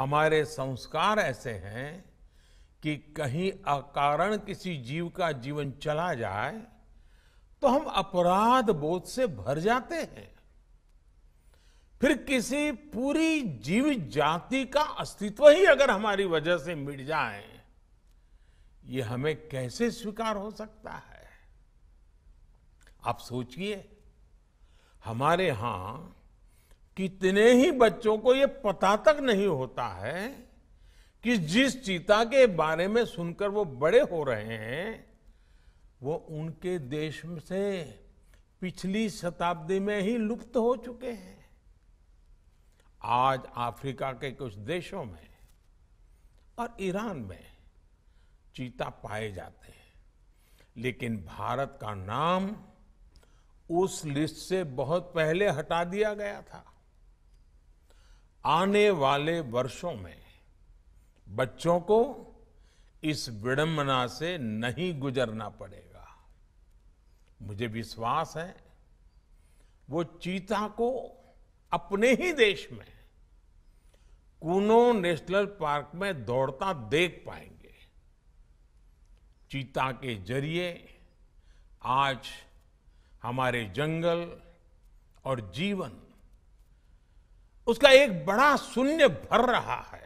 हमारे संस्कार ऐसे हैं कि कहीं अकारण किसी जीव का जीवन चला जाए तो हम अपराध बोध से भर जाते हैं फिर किसी पूरी जीव जाति का अस्तित्व ही अगर हमारी वजह से मिट जाए ये हमें कैसे स्वीकार हो सकता है आप सोचिए हमारे यहां कितने ही बच्चों को ये पता तक नहीं होता है कि जिस चीता के बारे में सुनकर वो बड़े हो रहे हैं वो उनके देश से पिछली शताब्दी में ही लुप्त हो चुके हैं आज अफ्रीका के कुछ देशों में और ईरान में चीता पाए जाते हैं लेकिन भारत का नाम उस लिस्ट से बहुत पहले हटा दिया गया था आने वाले वर्षों में बच्चों को इस विडंबना से नहीं गुजरना पड़ेगा मुझे विश्वास है वो चीता को अपने ही देश में कूनो नेशनल पार्क में दौड़ता देख पाएंगे चीता के जरिए आज हमारे जंगल और जीवन उसका एक बड़ा शून्य भर रहा है